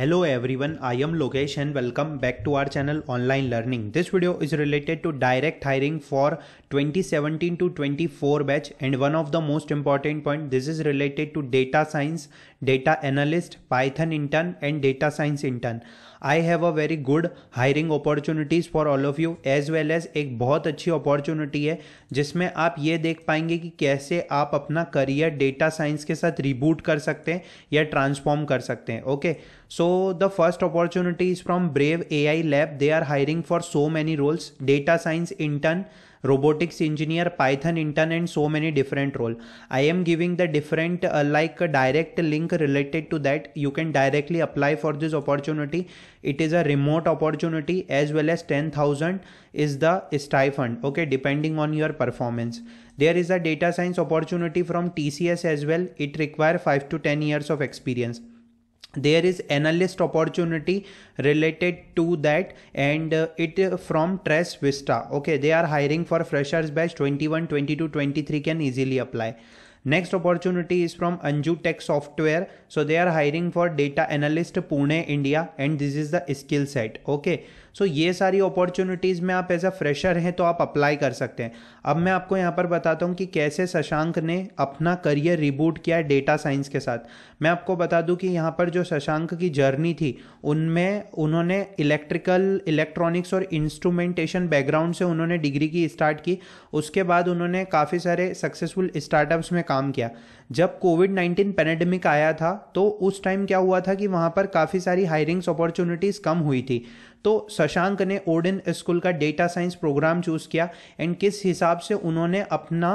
Hello everyone I am Lokesh and welcome back to our channel online learning this video is related to direct hiring for 2017 to 24 batch and one of the most important point this is related to data science data analyst Python intern and data science intern I have a very good hiring opportunities for all of you as well as एक बहुत अच्छी opportunity है जिसमें आप ये देख पाएंगे कि कैसे आप अपना करियर डेटा साइंस के साथ रिबूट कर सकते हैं या ट्रांसफॉर्म कर सकते हैं okay okay? So the first opportunity is from Brave AI Lab. They are hiring for so many roles, data science intern, robotics engineer, Python intern and so many different role. I am giving the different uh, like a uh, direct link related to that. You can directly apply for this opportunity. It is a remote opportunity as well as 10,000 is the stipend. Okay. Depending on your performance. There is a data science opportunity from TCS as well. It require 5 to 10 years of experience there is analyst opportunity related to that and uh, it uh, from tres vista okay they are hiring for freshers batch 21 22 23 can easily apply next opportunity is from Anju tech software so they are hiring for data analyst Pune India and this is the skill set okay so ये सारी opportunities में आप as a fresher हैं तो आप apply कर सकते हैं अब मैं आपको यहाँ पर बताता हूँ कि कैसे शशांक ने अपना करियर रिबूट किया है डेटा साइंस के साथ मैं आपको बता दूँ कि यहाँ पर जो शशांक की जर्नी थी उनमें उन्होंने इलेक्ट्रिकल इलेक्ट्रॉनिक्स और इंस्ट्रूमेंटेशन बैकग्राउंड से उन्होंने डिग्री की स्टार्ट की उसके बाद उन्होंने काफ़ी सारे सक्सेसफुल स्टार्टअप्स में काम किया जब कोविड नाइन्टीन पेनेडेमिक आया था तो उस टाइम क्या हुआ था कि वहाँ पर काफ़ी सारी हायरिंग्स अपॉर्चुनिटीज़ कम हुई थी तो शशांक ने ओडिन स्कूल का डेटा साइंस प्रोग्राम चूज़ किया एंड किस हिसाब से उन्होंने अपना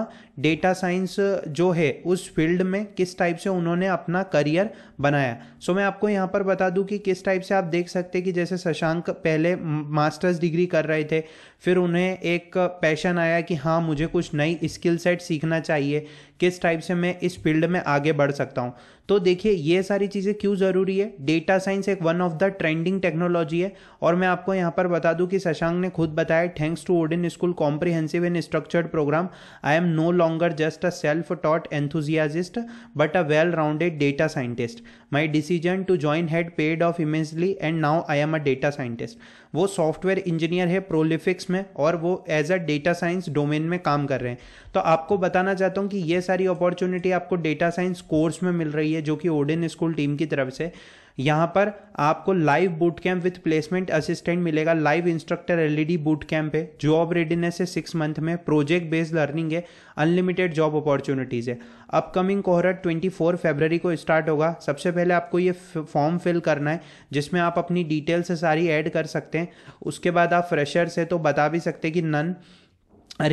डेटा साइंस जो है उस फील्ड में किस टाइप से उन्होंने अपना करियर बनाया सो so, मैं आपको यहाँ पर बता दूँ कि किस टाइप से आप देख सकते कि जैसे शशांक पहले मास्टर्स डिग्री कर रहे थे फिर उन्हें एक पैशन आया कि हाँ मुझे कुछ नई स्किल सेट सीखना चाहिए किस टाइप से मैं इस फील्ड में आगे बढ़ सकता हूँ तो देखिए ये सारी चीज़ें क्यों ज़रूरी है डेटा साइंस एक one of the trending technology है और मैं आपको यहाँ पर बता दूँ कि शशांक ने खुद बताया thanks to Odin school comprehensive and structured program I am no longer just a self taught enthusiast but a well rounded data scientist my decision to join had paid off immensely and now I am a data scientist वो software engineer है Prolifics में और वो as a data science domain में काम कर रहे हैं तो आपको बताना चाहता हूँ कि ये सारी अपॉर्चुनिटी आपको डेटा साइंस कोर्स में मिल रही है जो कि ओडिन स्कूल टीम की तरफ से यहाँ पर आपको live boot camp with placement assistant मिलेगा live instructor led boot camp है जॉब रेडीनेस है सिक्स मंथ में प्रोजेक्ट बेस्ड लर्निंग है अनलिमिटेड जॉब अपॉर्चुनिटीज़ है अपकमिंग कोहरट फोर फरवरी को स्टार्ट होगा सबसे पहले पहले आपको ये फॉर्म फिल करना है जिसमें आप अपनी डिटेल्स सारी ऐड कर सकते हैं उसके बाद आप फ्रेशर से तो बता भी सकते हैं कि नन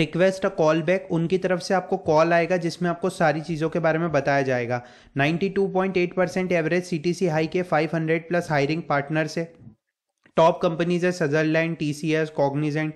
रिक्वेस्ट अ कॉल बैक उनकी तरफ से आपको कॉल आएगा जिसमें आपको सारी चीज़ों के बारे में बताया जाएगा 92.8 परसेंट एवरेज सी हाई के 500 प्लस हायरिंग पार्टनर से टॉप कंपनीज है Sutherland T C S Cognizant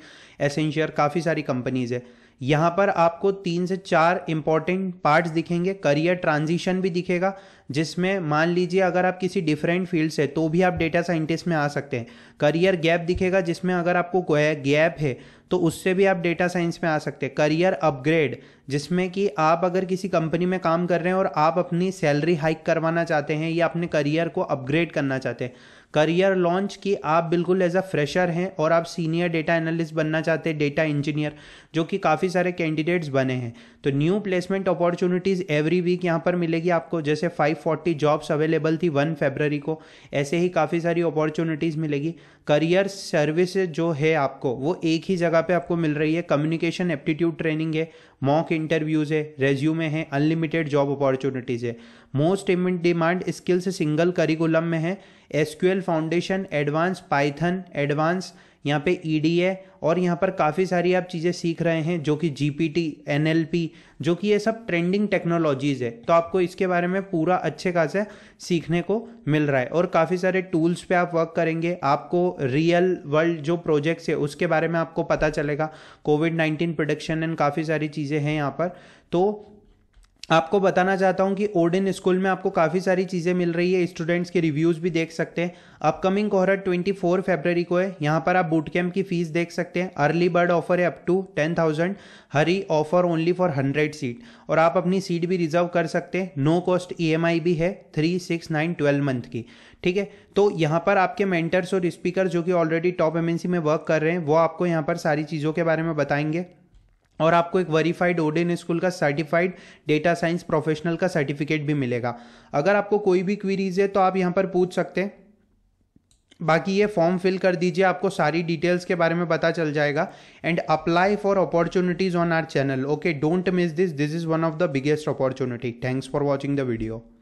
Accenture काफ़ी सारी कंपनीज है यहाँ पर आपको तीन से चार इंपॉर्टेंट पार्ट्स दिखेंगे करियर ट्रांजिशन भी दिखेगा जिसमें मान लीजिए अगर आप किसी डिफरेंट फील्ड से तो भी आप डेटा साइंटिस्ट में आ सकते हैं करियर गैप दिखेगा जिसमें अगर आपको गैप है तो उससे भी आप डेटा साइंस में आ सकते हैं करियर अपग्रेड जिसमें कि आप अगर किसी कंपनी में काम कर रहे हैं और आप अपनी सैलरी हाइक करवाना चाहते हैं या अपने करियर को अपग्रेड करना चाहते हैं करियर लॉन्च कि आप बिल्कुल एज अ फ्रेशर हैं और आप सीनियर डेटा एनालिस्ट बनना चाहते हैं डेटा इंजीनियर जो कि काफ़ी सारे कैंडिडेट्स बने हैं तो new placement opportunities every week यहाँ पर मिलेगी आपको जैसे 540 जॉब्स अवेलेबल थी वन फेबररी को ऐसे ही काफ़ी सारी अपॉर्चुनिटीज़ मिलेगी करियर सर्विस जो है आपको वो एक ही जगह पे आपको मिल रही है कम्युनिकेशन एप्टीट्यूड ट्रेनिंग है मॉक इंटरव्यूज़ है रेज्यूमे है अनलिमिटेड जॉब अपॉर्चुनिटीज़ है most demand skills single curriculum में है एस फाउंडेशन एडवांस पाइथन एडवांस यहाँ पे ई डी ए और यहाँ पर काफ़ी सारी आप चीज़ें सीख रहे हैं जो कि G P T N L P जो कि ये सब ट्रेंडिंग टेक्नोलॉजीज़ है तो आपको इसके बारे में पूरा अच्छे खासे सीखने को मिल रहा है और काफ़ी सारे टूल्स पे आप वर्क करेंगे आपको रियल वर्ल्ड जो प्रोजेक्ट्स है उसके बारे में आपको पता चलेगा कोविड नाइन्टीन प्रोडक्शन एंड काफ़ी सारी चीज़ें हैं यहाँ पर तो आपको बताना चाहता हूँ कि ओडिन स्कूल में आपको काफ़ी सारी चीज़ें मिल रही है स्टूडेंट्स के रिव्यूज़ भी देख सकते हैं अपकमिंग कोहरा 24 फरवरी को है यहाँ पर आप बूट कैम्प की फ़ीस देख सकते हैं अर्ली बर्ड ऑफर है up to 10,000 hurry offer only for 100 seat और आप अपनी सीट भी रिजर्व कर सकते हैं नो कॉस्ट ई भी है three six nine twelve month की ठीक है तो यहाँ पर आपके मेंटर्स और स्पीकर जो कि ऑलरेडी टॉप एमएनसी में वर्क कर रहे हैं वो आपको यहाँ पर सारी चीज़ों के बारे में बताएंगे और आपको एक वेरीफाइड ओडेन स्कूल का सर्टिफाइड डेटा साइंस प्रोफेशनल का सर्टिफिकेट भी मिलेगा अगर आपको कोई भी क्वीरीज है तो आप यहाँ पर पूछ सकते हैं बाकी ये फॉर्म फिल कर दीजिए आपको सारी डिटेल्स के बारे में पता चल जाएगा and apply for opportunities on our channel okay don't miss this this is one of the biggest opportunity thanks for watching the video